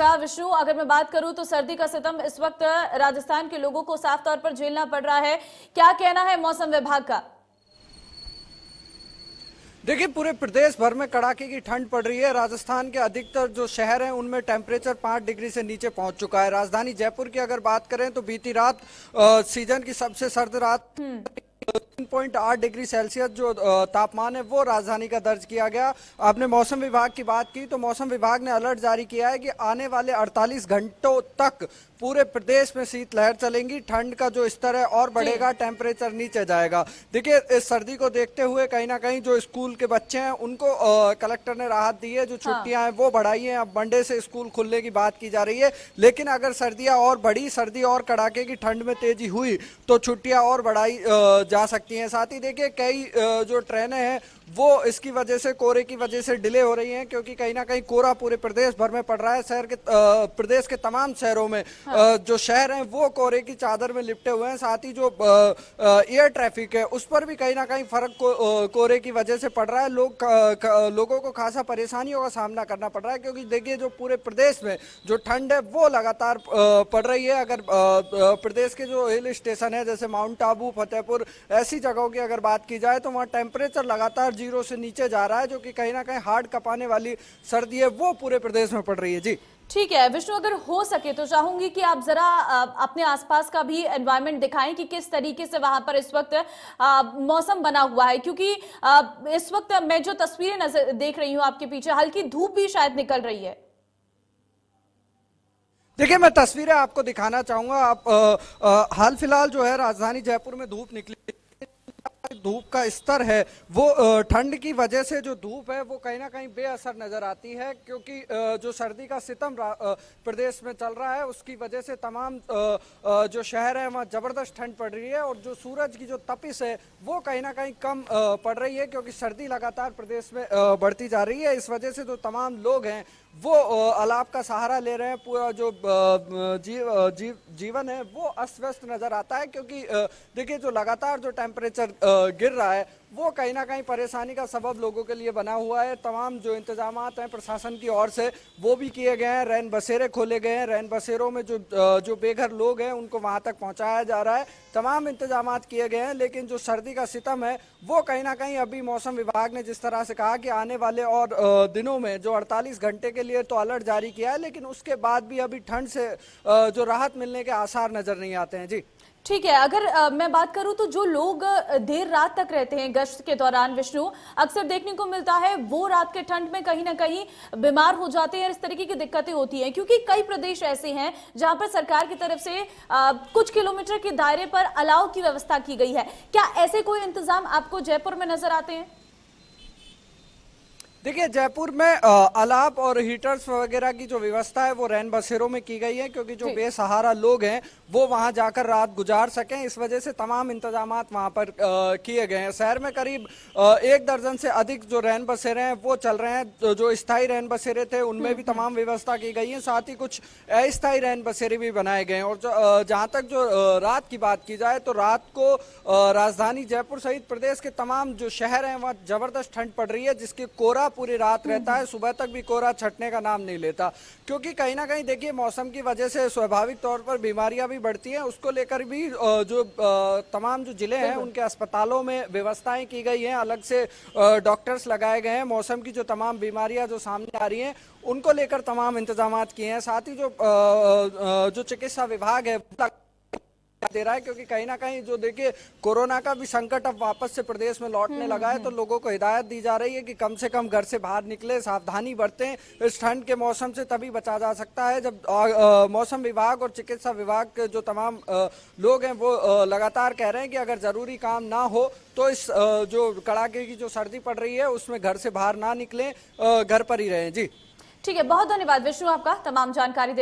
नमस्कार विष्णु अगर मैं बात करूं तो सर्दी का सितम इस वक्त राजस्थान के लोगों को साफ तौर पर झेलना पड़ रहा है क्या कहना है मौसम विभाग का देखिए पूरे प्रदेश भर में कड़ाके की ठंड पड़ रही है राजस्थान के अधिकतर जो शहर हैं उनमें टेम्परेचर पाँच डिग्री से नीचे पहुंच चुका है राजधानी जयपुर की अगर बात करें तो बीती रात आ, सीजन की सबसे सर्द रात हम्म। पॉइंट आठ डिग्री सेल्सियस जो तापमान है वो राजधानी का दर्ज किया गया आपने मौसम विभाग की बात की तो मौसम विभाग ने अलर्ट जारी किया है कि आने वाले 48 घंटों तक पूरे प्रदेश में शीतलहर चलेंगी ठंड का जो स्तर है और बढ़ेगा टेम्परेचर नीचे जाएगा देखिए इस सर्दी को देखते हुए कहीं ना कहीं जो स्कूल के बच्चे हैं उनको कलेक्टर ने राहत दी है जो छुट्टियां हैं वो बढ़ाई हैं अब मंडे से स्कूल खुलने की बात की जा रही है लेकिन अगर सर्दियां और बढ़ी सर्दी और कड़ाके की ठंड में तेजी हुई तो छुट्टियां और बढ़ाई जा सकती सकती हैं साथ ही देखिए कई जो ट्रेनें हैं वो इसकी वजह से कोहरे की वजह से डिले हो रही हैं क्योंकि कहीं ना कहीं कोरा पूरे प्रदेश भर में पड़ रहा है शहर के प्रदेश के तमाम शहरों में हाँ। जो शहर हैं वो कोहरे की चादर में लिपटे हुए हैं साथ ही जो एयर ट्रैफिक है उस पर भी कहीं ना कहीं फर्क कोहरे की वजह से पड़ रहा है लोग लोगों को खासा परेशानियों का सामना करना पड़ रहा है क्योंकि देखिए जो पूरे प्रदेश में जो ठंड है वो लगातार पड़ रही है अगर प्रदेश के जो हिल स्टेशन है जैसे माउंट आबू फतेहपुर ऐसे ऐसी जगहों की अगर बात की जाए तो वहाँ टेम्परेचर लगातार जीरो से नीचे जा रहा है जो कि कहीं ना कहीं हार्ड कपाने वाली सर्दी है वो पूरे प्रदेश में पड़ रही है जी ठीक है विष्णु अगर हो सके तो चाहूंगी कि आप जरा अपने आसपास का भी एनवायरनमेंट दिखाएं कि किस तरीके से वहां पर इस वक्त मौसम बना हुआ है क्योंकि इस वक्त मैं जो तस्वीरें नजर देख रही हूं आपके पीछे हल्की धूप भी शायद निकल रही है देखिए मैं तस्वीरें आपको दिखाना चाहूंगा आप हाल फिलहाल जो है राजधानी जयपुर में धूप निकली धूप का स्तर है वो ठंड की वजह से जो धूप है वो कहीं ना कहीं बेअसर नज़र आती है क्योंकि जो सर्दी का सितम प्रदेश में चल रहा है उसकी वजह से तमाम जो शहर है वहाँ ज़बरदस्त ठंड पड़ रही है और जो सूरज की जो तपिश है वो कहीं ना कहीं कम पड़ रही है क्योंकि सर्दी लगातार प्रदेश में बढ़ती जा रही है इस वजह से जो तमाम लोग हैं वो अलाप का सहारा ले रहे हैं पूरा जो जीव, जीव जीवन है वो अस्त व्यस्त नजर आता है क्योंकि देखिए जो लगातार जो टेम्परेचर गिर रहा है वो कहीं ना कहीं परेशानी का सबब लोगों के लिए बना हुआ है तमाम जो इंतजाम हैं प्रशासन की ओर से वो भी किए गए हैं रैन बसेरे खोले गए हैं रैन बसेरों में जो जो बेघर लोग हैं उनको वहाँ तक पहुँचाया जा रहा है तमाम इंतजाम किए गए हैं लेकिन जो सर्दी का सितम है वो कहीं ना कहीं अभी मौसम विभाग ने जिस तरह से कहा कि आने वाले और दिनों में जो अड़तालीस घंटे के लिए तो अलर्ट जारी किया है लेकिन उसके बाद भी अभी ठंड से जो राहत मिलने के आसार नज़र नहीं आते हैं जी ठीक है अगर आ, मैं बात करूं तो जो लोग देर रात तक रहते हैं गश्त के दौरान विष्णु अक्सर देखने को मिलता है वो रात के ठंड में कहीं ना कहीं बीमार हो जाते हैं इस तरीके की दिक्कतें होती हैं क्योंकि कई प्रदेश ऐसे हैं जहां पर सरकार की तरफ से आ, कुछ किलोमीटर के दायरे पर अलाव की व्यवस्था की गई है क्या ऐसे कोई इंतजाम आपको जयपुर में नजर आते हैं देखिए जयपुर में अलाप और हीटर्स वगैरह की जो व्यवस्था है वो रैन बसेरों में की गई है क्योंकि जो बेसहारा लोग हैं वो वहां जाकर रात गुजार सकें इस वजह से तमाम इंतजाम वहां पर किए गए हैं शहर में करीब एक दर्जन से अधिक जो रैन बसेरे हैं वो चल रहे हैं जो स्थायी रैन बसेरे थे उनमें भी हम्म, हम्म। तमाम व्यवस्था की गई है साथ ही कुछ अस्थायी रैन बसेरे भी बनाए गए हैं और जहाँ तक जो रात की बात की जाए तो रात को राजधानी जयपुर सहित प्रदेश के तमाम जो शहर हैं वहाँ जबरदस्त ठंड पड़ रही है जिसके कोरा कोहरा पूरी रात रहता है सुबह तक भी कोहरा छटने का नाम नहीं लेता क्योंकि कहीं ना कहीं देखिए मौसम की वजह से स्वाभाविक तौर पर बीमारियां भी बढ़ती हैं उसको लेकर भी जो तमाम जो जिले हैं उनके अस्पतालों में व्यवस्थाएं की गई हैं अलग से डॉक्टर्स लगाए गए हैं मौसम की जो तमाम बीमारियां जो सामने आ रही हैं उनको लेकर तमाम इंतजाम किए हैं साथ ही जो जो चिकित्सा विभाग है दे रहा है क्योंकि कहीं ना कहीं जो देखिए कोरोना का भी संकट अब वापस से प्रदेश में लौटने लगा है तो लोगों को हिदायत दी जा रही है कि कम से कम घर से बाहर निकले सावधानी बरते इस ठंड के मौसम से तभी बचा जा सकता है जब आ, मौसम विभाग और चिकित्सा विभाग के जो तमाम आ, लोग हैं वो आ, लगातार कह रहे हैं कि अगर ज़रूरी काम ना हो तो इस आ, जो कड़ाके की जो सर्दी पड़ रही है उसमें घर से बाहर ना निकले घर पर ही रहे जी ठीक है बहुत धन्यवाद विष्णु आपका तमाम जानकारी